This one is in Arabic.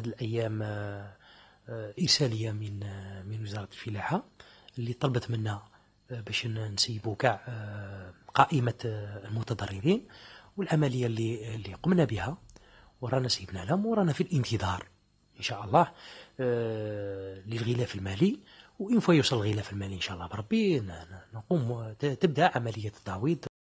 هذه الايام آه، آه، ارساليه من آه، من وزاره الفلاحه اللي طلبت منا باش نسيبوا كاع قائمه المتضررين والعمليه اللي اللي قمنا بها ورانا سيبنا لهم ورانا في الانتظار ان شاء الله للغلاف المالي وان يوصل الغلاف المالي ان شاء الله بربي نقوم تبدا عمليه التعويض